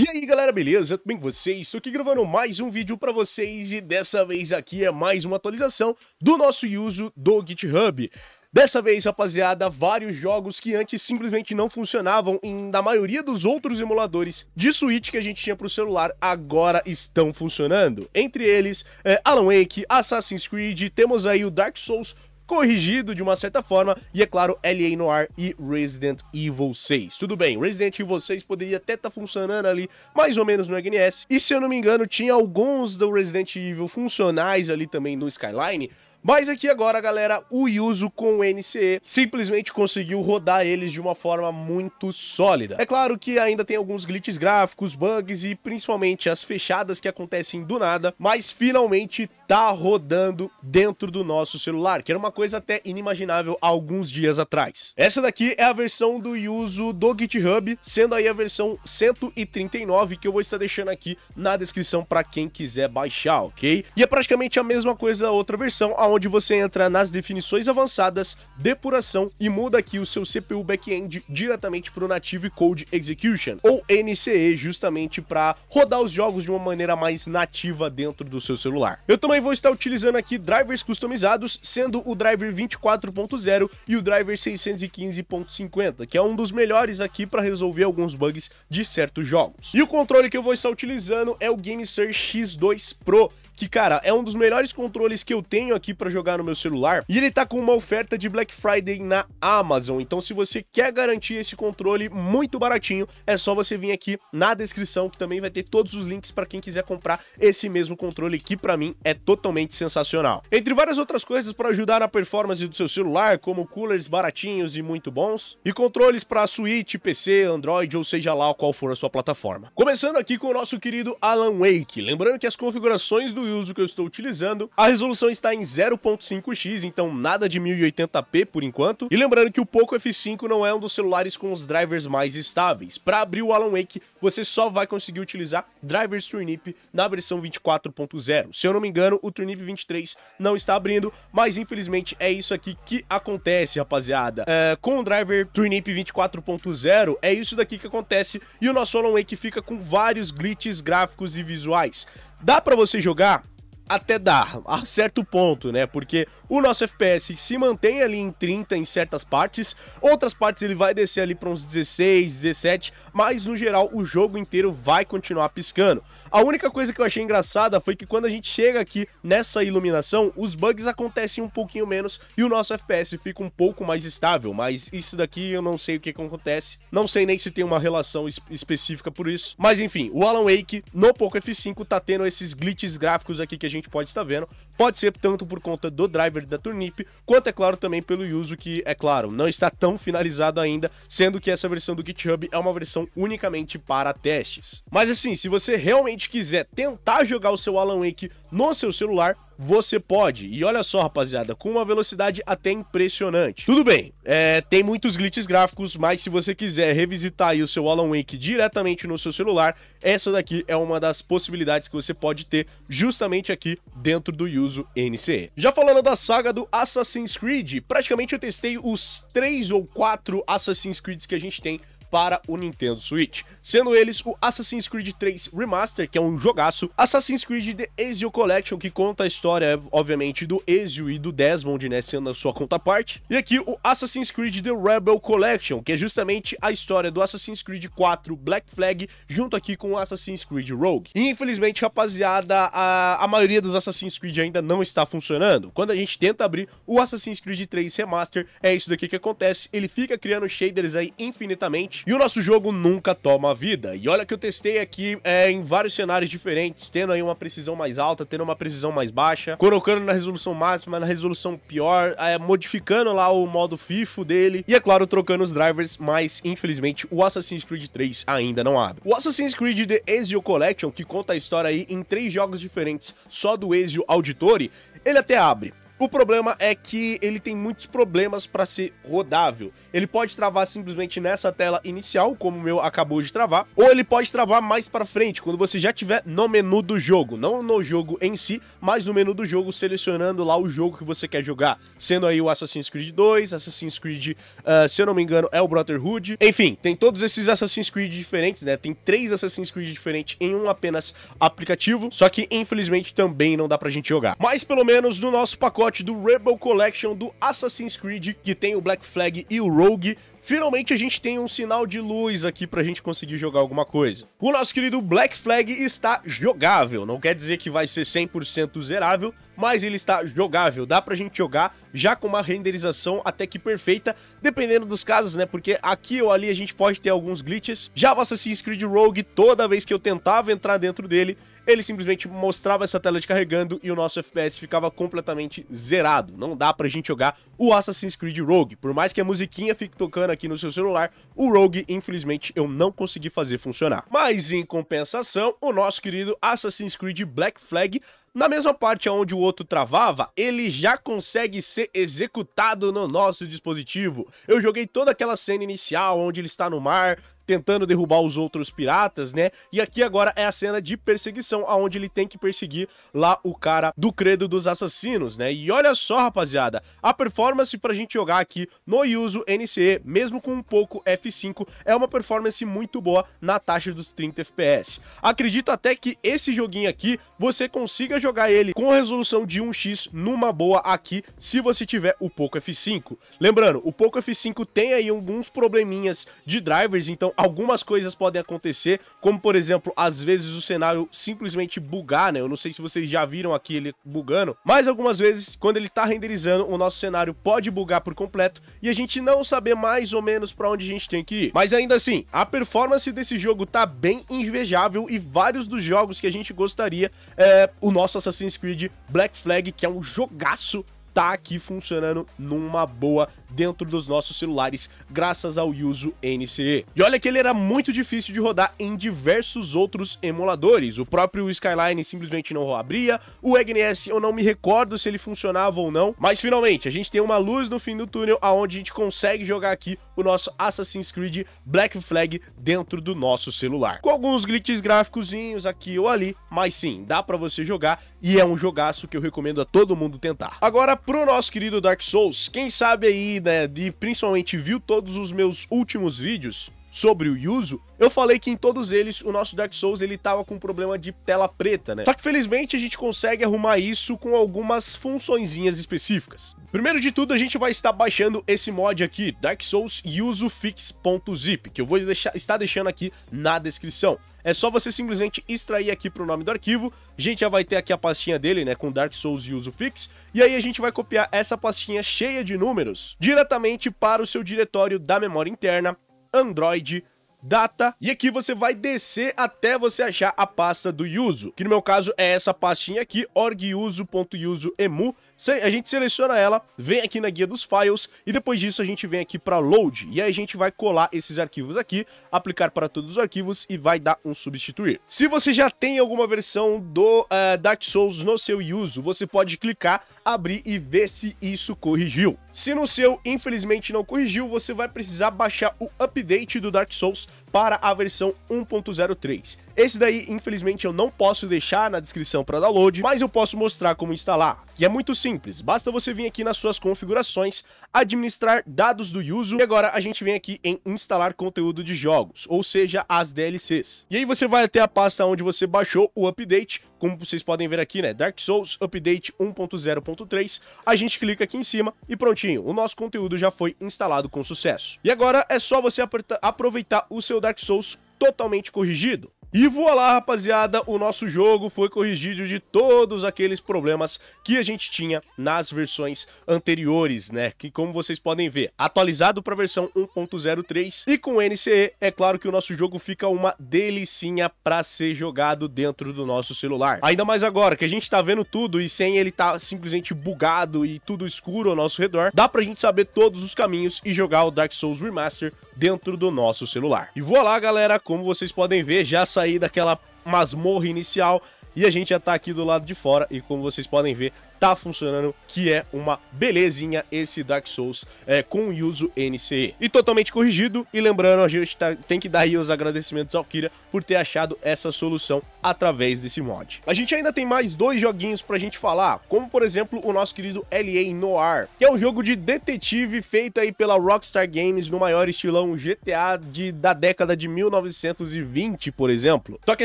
E aí galera, beleza? Tudo bem com vocês? Estou aqui gravando mais um vídeo para vocês e dessa vez aqui é mais uma atualização do nosso uso do GitHub. Dessa vez, rapaziada, vários jogos que antes simplesmente não funcionavam em, na maioria dos outros emuladores de Switch que a gente tinha para o celular agora estão funcionando. Entre eles, é, Alan Wake, Assassin's Creed, temos aí o Dark Souls corrigido de uma certa forma, e é claro, L.A. Noir e Resident Evil 6. Tudo bem, Resident Evil 6 poderia até estar tá funcionando ali mais ou menos no NS, e se eu não me engano, tinha alguns do Resident Evil funcionais ali também no Skyline, mas aqui agora, galera, o Yuzu com o NCE simplesmente conseguiu rodar eles de uma forma muito sólida. É claro que ainda tem alguns glitches gráficos, bugs e principalmente as fechadas que acontecem do nada, mas finalmente tá rodando dentro do nosso celular, que era uma coisa até inimaginável alguns dias atrás. Essa daqui é a versão do Yuzu do GitHub, sendo aí a versão 139 que eu vou estar deixando aqui na descrição para quem quiser baixar, ok? E é praticamente a mesma coisa da outra versão, aonde onde você entra nas definições avançadas, depuração e muda aqui o seu CPU backend diretamente para o Native Code Execution, ou NCE, justamente para rodar os jogos de uma maneira mais nativa dentro do seu celular. Eu também vou estar utilizando aqui drivers customizados, sendo o driver 24.0 e o driver 615.50, que é um dos melhores aqui para resolver alguns bugs de certos jogos. E o controle que eu vou estar utilizando é o GameSir X2 Pro, que, cara, é um dos melhores controles que eu tenho aqui pra jogar no meu celular. E ele tá com uma oferta de Black Friday na Amazon. Então, se você quer garantir esse controle muito baratinho, é só você vir aqui na descrição, que também vai ter todos os links pra quem quiser comprar esse mesmo controle, que pra mim é totalmente sensacional. Entre várias outras coisas para ajudar na performance do seu celular, como coolers baratinhos e muito bons, e controles para Switch, PC, Android ou seja lá qual for a sua plataforma. Começando aqui com o nosso querido Alan Wake. Lembrando que as configurações do e uso que eu estou utilizando. A resolução está em 0.5x, então nada de 1080p por enquanto. E lembrando que o Poco F5 não é um dos celulares com os drivers mais estáveis. Para abrir o Alan Wake, você só vai conseguir utilizar drivers Turnip na versão 24.0. Se eu não me engano, o Turnip 23 não está abrindo, mas infelizmente é isso aqui que acontece, rapaziada. É, com o driver Turnip 24.0, é isso daqui que acontece e o nosso Alan Wake fica com vários glitches gráficos e visuais. Dá para você jogar até dá, a certo ponto, né? Porque o nosso FPS se mantém ali em 30 em certas partes, outras partes ele vai descer ali para uns 16, 17, mas no geral o jogo inteiro vai continuar piscando. A única coisa que eu achei engraçada foi que quando a gente chega aqui nessa iluminação, os bugs acontecem um pouquinho menos e o nosso FPS fica um pouco mais estável, mas isso daqui eu não sei o que, que acontece, não sei nem se tem uma relação es específica por isso, mas enfim, o Alan Wake no Poco F5 tá tendo esses glitches gráficos aqui que a gente gente pode estar vendo Pode ser tanto por conta do driver da Turnip, quanto, é claro, também pelo uso que, é claro, não está tão finalizado ainda, sendo que essa versão do GitHub é uma versão unicamente para testes. Mas assim, se você realmente quiser tentar jogar o seu Alan Wake no seu celular, você pode. E olha só, rapaziada, com uma velocidade até impressionante. Tudo bem, é, tem muitos glitches gráficos, mas se você quiser revisitar o seu Alan Wake diretamente no seu celular, essa daqui é uma das possibilidades que você pode ter justamente aqui dentro do Yuzu uso NCE. Já falando da saga do Assassin's Creed, praticamente eu testei os três ou quatro Assassin's Creeds que a gente tem para o Nintendo Switch, sendo eles o Assassin's Creed 3 Remaster, que é um jogaço, Assassin's Creed The Ezio Collection, que conta a história, obviamente, do Ezio e do Desmond, né, sendo a sua contaparte, e aqui o Assassin's Creed The Rebel Collection, que é justamente a história do Assassin's Creed 4 Black Flag, junto aqui com o Assassin's Creed Rogue. E, infelizmente, rapaziada, a, a maioria dos Assassin's Creed ainda não está funcionando. Quando a gente tenta abrir o Assassin's Creed 3 Remaster, é isso daqui que acontece, ele fica criando shaders aí infinitamente, e o nosso jogo nunca toma vida. E olha que eu testei aqui é, em vários cenários diferentes, tendo aí uma precisão mais alta, tendo uma precisão mais baixa, colocando na resolução máxima, na resolução pior, é, modificando lá o modo FIFO dele e, é claro, trocando os drivers, mas infelizmente o Assassin's Creed 3 ainda não abre. O Assassin's Creed The Ezio Collection, que conta a história aí em três jogos diferentes só do Ezio Auditore, ele até abre, o problema é que ele tem muitos problemas para ser rodável. Ele pode travar simplesmente nessa tela inicial, como o meu acabou de travar, ou ele pode travar mais para frente, quando você já tiver no menu do jogo, não no jogo em si, mas no menu do jogo selecionando lá o jogo que você quer jogar, sendo aí o Assassin's Creed 2, Assassin's Creed, uh, se eu não me engano, é o Brotherhood. Enfim, tem todos esses Assassin's Creed diferentes, né? Tem três Assassin's Creed diferentes em um apenas aplicativo, só que infelizmente também não dá pra gente jogar. Mas pelo menos no nosso pacote pacote do Rebel Collection do Assassin's Creed, que tem o Black Flag e o Rogue, Finalmente a gente tem um sinal de luz aqui pra gente conseguir jogar alguma coisa. O nosso querido Black Flag está jogável, não quer dizer que vai ser 100% zerável, mas ele está jogável, dá pra gente jogar já com uma renderização até que perfeita, dependendo dos casos, né, porque aqui ou ali a gente pode ter alguns glitches. Já o Assassin's Creed Rogue, toda vez que eu tentava entrar dentro dele, ele simplesmente mostrava essa tela de carregando e o nosso FPS ficava completamente zerado. Não dá pra gente jogar o Assassin's Creed Rogue. Por mais que a musiquinha fique tocando aqui no seu celular, o Rogue, infelizmente, eu não consegui fazer funcionar. Mas, em compensação, o nosso querido Assassin's Creed Black Flag na mesma parte onde o outro travava, ele já consegue ser executado no nosso dispositivo. Eu joguei toda aquela cena inicial onde ele está no mar, tentando derrubar os outros piratas, né? E aqui agora é a cena de perseguição, aonde ele tem que perseguir lá o cara do credo dos assassinos, né? E olha só, rapaziada, a performance pra gente jogar aqui no Yuzu NCE, mesmo com um pouco F5, é uma performance muito boa na taxa dos 30 FPS. Acredito até que esse joguinho aqui você consiga jogar jogar ele com resolução de 1x numa boa aqui, se você tiver o Poco F5. Lembrando, o Poco F5 tem aí alguns probleminhas de drivers, então algumas coisas podem acontecer, como por exemplo, às vezes o cenário simplesmente bugar, né? Eu não sei se vocês já viram aqui ele bugando, mas algumas vezes, quando ele tá renderizando, o nosso cenário pode bugar por completo e a gente não saber mais ou menos para onde a gente tem que ir. Mas ainda assim, a performance desse jogo tá bem invejável e vários dos jogos que a gente gostaria, é, o nosso nosso Assassin's Creed Black Flag, que é um jogaço tá aqui funcionando numa boa dentro dos nossos celulares, graças ao Yuzu NCE. E olha que ele era muito difícil de rodar em diversos outros emuladores. O próprio Skyline simplesmente não abria, o EGNS eu não me recordo se ele funcionava ou não, mas finalmente a gente tem uma luz no fim do túnel aonde a gente consegue jogar aqui o nosso Assassin's Creed Black Flag dentro do nosso celular. Com alguns glitches gráficozinhos aqui ou ali, mas sim, dá para você jogar e é um jogaço que eu recomendo a todo mundo tentar. Agora, pro nosso querido Dark Souls. Quem sabe aí, né, e principalmente viu todos os meus últimos vídeos, sobre o Yuzu, eu falei que em todos eles o nosso Dark Souls ele tava com problema de tela preta, né? Só que felizmente a gente consegue arrumar isso com algumas funçõezinhas específicas. Primeiro de tudo, a gente vai estar baixando esse mod aqui, Dark Souls UseFix.zip, que eu vou deixar, estar deixando aqui na descrição. É só você simplesmente extrair aqui para o nome do arquivo, a gente já vai ter aqui a pastinha dele, né, com Dark Souls Fix e aí a gente vai copiar essa pastinha cheia de números diretamente para o seu diretório da memória interna, Android, data e aqui você vai descer até você achar a pasta do Yuzu, que no meu caso é essa pastinha aqui, org.yuzu.yuzu.emu. A gente seleciona ela, vem aqui na guia dos files e depois disso a gente vem aqui para load e aí a gente vai colar esses arquivos aqui, aplicar para todos os arquivos e vai dar um substituir. Se você já tem alguma versão do uh, Dark Souls no seu Yuzu, você pode clicar, abrir e ver se isso corrigiu. Se no seu, infelizmente, não corrigiu, você vai precisar baixar o update do Dark Souls para a versão 1.03. Esse daí, infelizmente, eu não posso deixar na descrição para download, mas eu posso mostrar como instalar. E é muito simples, basta você vir aqui nas suas configurações, administrar dados do uso, e agora a gente vem aqui em instalar conteúdo de jogos, ou seja, as DLCs. E aí você vai até a pasta onde você baixou o update, como vocês podem ver aqui, né, Dark Souls Update 1.0.3, a gente clica aqui em cima e prontinho, o nosso conteúdo já foi instalado com sucesso. E agora é só você aproveitar o seu Dark Souls totalmente corrigido. E voa lá, rapaziada, o nosso jogo foi corrigido de todos aqueles problemas que a gente tinha nas versões anteriores, né? Que como vocês podem ver, atualizado para a versão 1.03 e com NCE, é claro que o nosso jogo fica uma delicinha para ser jogado dentro do nosso celular. Ainda mais agora que a gente tá vendo tudo e sem ele tá simplesmente bugado e tudo escuro ao nosso redor, dá pra gente saber todos os caminhos e jogar o Dark Souls Remaster dentro do nosso celular. E voa lá, galera, como vocês podem ver, já saiu sair daquela masmorra inicial e a gente já tá aqui do lado de fora e como vocês podem ver, tá funcionando, que é uma belezinha esse Dark Souls é, com o uso NCE. E totalmente corrigido, e lembrando, a gente tá, tem que dar aí os agradecimentos ao Kira por ter achado essa solução através desse mod. A gente ainda tem mais dois joguinhos pra gente falar, como por exemplo o nosso querido L.A. Noir, que é um jogo de detetive feito aí pela Rockstar Games no maior estilão GTA de, da década de 1920, por exemplo. Só que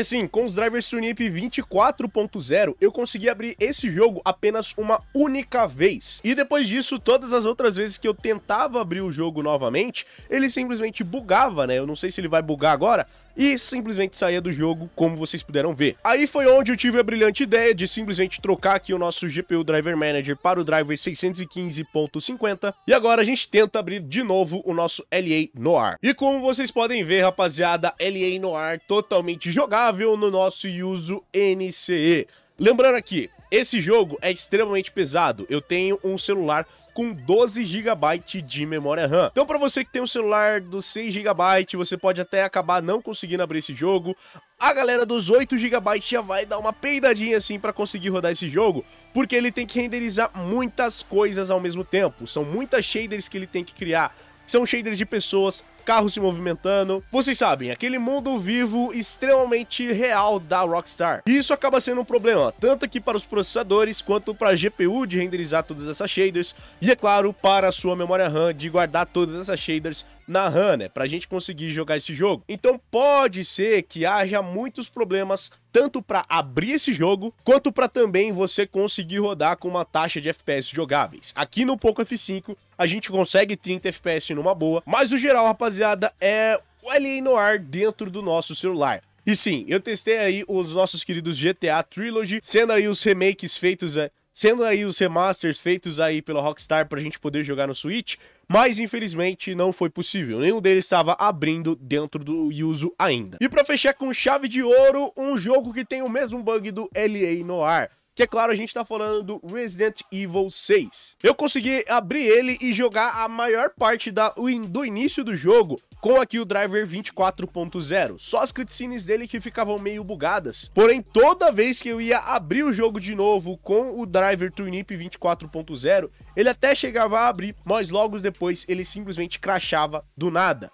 assim, com os drivers Sunip 24.0, eu consegui abrir esse jogo apenas apenas uma única vez. E depois disso, todas as outras vezes que eu tentava abrir o jogo novamente, ele simplesmente bugava, né? Eu não sei se ele vai bugar agora, e simplesmente saía do jogo, como vocês puderam ver. Aí foi onde eu tive a brilhante ideia de simplesmente trocar aqui o nosso GPU Driver Manager para o driver 615.50 e agora a gente tenta abrir de novo o nosso LA Noir. E como vocês podem ver, rapaziada, LA Noir totalmente jogável no nosso Yuzu NCE. Lembrando aqui, esse jogo é extremamente pesado. Eu tenho um celular com 12 GB de memória RAM. Então para você que tem um celular dos 6 GB, você pode até acabar não conseguindo abrir esse jogo. A galera dos 8 GB já vai dar uma peidadinha assim para conseguir rodar esse jogo, porque ele tem que renderizar muitas coisas ao mesmo tempo. São muitas shaders que ele tem que criar. São shaders de pessoas, carro se movimentando. Vocês sabem, aquele mundo vivo extremamente real da Rockstar. E isso acaba sendo um problema, tanto aqui para os processadores quanto para a GPU de renderizar todas essas shaders e, é claro, para a sua memória RAM de guardar todas essas shaders na Runner para a gente conseguir jogar esse jogo. Então pode ser que haja muitos problemas tanto para abrir esse jogo, quanto para também você conseguir rodar com uma taxa de FPS jogáveis. Aqui no Poco F5 a gente consegue 30 FPS numa boa, mas no geral, rapaziada, é o LA Noir dentro do nosso celular. E sim, eu testei aí os nossos queridos GTA Trilogy, sendo aí os remakes feitos... É, sendo aí os remasters feitos aí pela Rockstar pra gente poder jogar no Switch, mas infelizmente não foi possível. Nenhum deles estava abrindo dentro do Yuzu ainda. E para fechar com chave de ouro, um jogo que tem o mesmo bug do LA Noir. Que é claro, a gente tá falando do Resident Evil 6. Eu consegui abrir ele e jogar a maior parte da, do início do jogo com aqui o driver 24.0, só as cutscenes dele que ficavam meio bugadas. Porém, toda vez que eu ia abrir o jogo de novo com o driver Turnip 24.0, ele até chegava a abrir, mas logo depois ele simplesmente crachava do nada.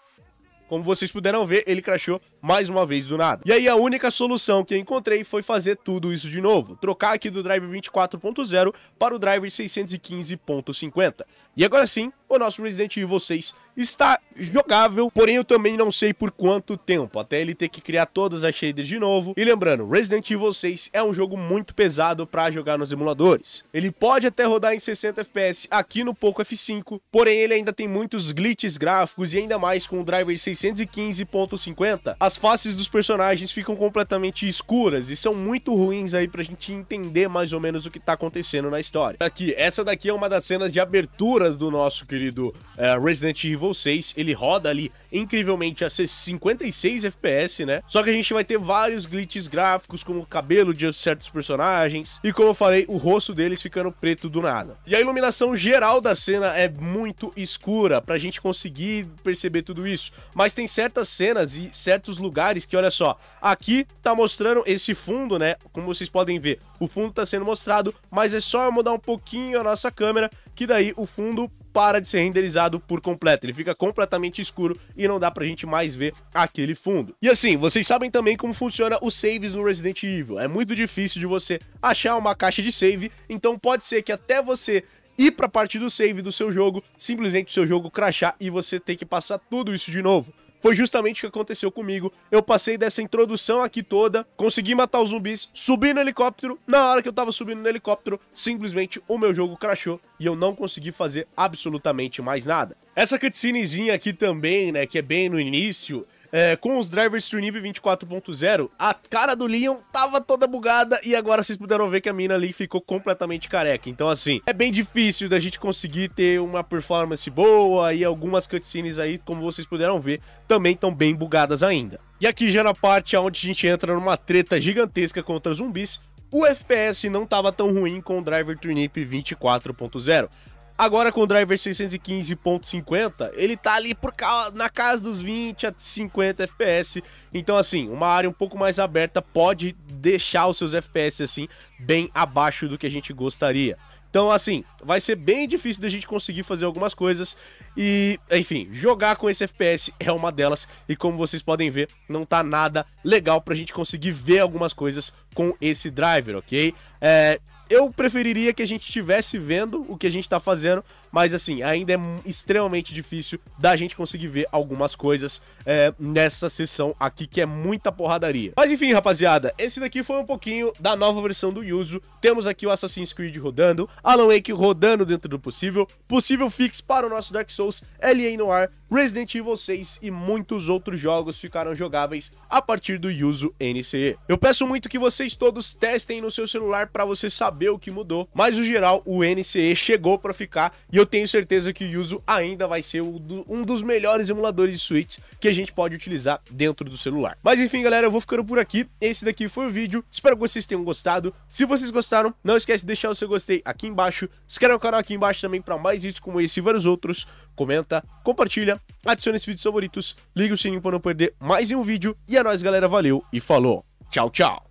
Como vocês puderam ver, ele crachou mais uma vez do nada. E aí a única solução que encontrei foi fazer tudo isso de novo, trocar aqui do driver 24.0 para o driver 615.50. E agora sim, o nosso Resident Evil 6 está jogável, porém eu também não sei por quanto tempo, até ele ter que criar todas as shaders de novo. E lembrando, Resident Evil 6 é um jogo muito pesado para jogar nos emuladores. Ele pode até rodar em 60 FPS aqui no Poco F5, porém ele ainda tem muitos glitches gráficos e ainda mais com o driver 615.50, as faces dos personagens ficam completamente escuras e são muito ruins aí pra gente entender mais ou menos o que tá acontecendo na história. Aqui, essa daqui é uma das cenas de abertura do nosso querido é, Resident Evil 6. Ele roda ali incrivelmente a ser 56 FPS, né? Só que a gente vai ter vários glitches gráficos, como o cabelo de certos personagens e, como eu falei, o rosto deles ficando preto do nada. E a iluminação geral da cena é muito escura pra gente conseguir perceber tudo isso. Mas tem certas cenas e certos lugares que, olha só, aqui tá mostrando esse fundo, né? Como vocês podem ver, o fundo tá sendo mostrado, mas é só mudar um pouquinho a nossa câmera que daí o fundo para de ser renderizado por completo. Ele fica completamente escuro e não dá pra gente mais ver aquele fundo. E assim, vocês sabem também como funciona os saves no Resident Evil. É muito difícil de você achar uma caixa de save, então pode ser que até você ir para a parte do save do seu jogo, simplesmente o seu jogo crashar e você ter que passar tudo isso de novo. Foi justamente o que aconteceu comigo. Eu passei dessa introdução aqui toda, consegui matar os zumbis, subi no helicóptero. Na hora que eu tava subindo no helicóptero, simplesmente o meu jogo crashou e eu não consegui fazer absolutamente mais nada. Essa cutscenezinha aqui também, né, que é bem no início, é, com os drivers Turnip 24.0, a cara do Leon tava toda bugada e agora vocês puderam ver que a mina ali ficou completamente careca. Então, assim, é bem difícil da gente conseguir ter uma performance boa e algumas cutscenes aí, como vocês puderam ver, também estão bem bugadas ainda. E aqui já na parte onde a gente entra numa treta gigantesca contra zumbis, o FPS não tava tão ruim com o Driver Turnip 24.0. Agora com o driver 615.50, ele tá ali por causa na casa dos 20 a 50 FPS. Então assim, uma área um pouco mais aberta pode deixar os seus FPS assim bem abaixo do que a gente gostaria. Então, assim, vai ser bem difícil da gente conseguir fazer algumas coisas. E, enfim, jogar com esse FPS é uma delas. E como vocês podem ver, não tá nada legal pra gente conseguir ver algumas coisas com esse driver, ok? É, eu preferiria que a gente estivesse vendo o que a gente tá fazendo, mas assim, ainda é extremamente difícil da gente conseguir ver algumas coisas é, nessa sessão aqui, que é muita porradaria. Mas enfim, rapaziada, esse daqui foi um pouquinho da nova versão do Yuzu. Temos aqui o Assassin's Creed rodando, Alan Wake rodando dentro do possível, possível fix para o nosso Dark Souls, LA no ar Resident Evil 6 e muitos outros jogos ficarão jogáveis a partir do Yuzu NCE. Eu peço muito que vocês todos testem no seu celular para você saber o que mudou, mas no geral o NCE chegou para ficar e eu tenho certeza que o Yuzu ainda vai ser um dos melhores emuladores de Switch que a gente pode utilizar dentro do celular. Mas enfim galera, eu vou ficando por aqui, esse daqui foi o vídeo, espero que vocês tenham gostado, se vocês gostaram, não esquece de deixar o seu gostei aqui embaixo, se inscreve no canal aqui embaixo também para mais vídeos como esse e vários outros, comenta, compartilha, adicione esse vídeo favoritos, ligue o sininho para não perder mais um vídeo. E é nóis, galera. Valeu e falou. Tchau, tchau.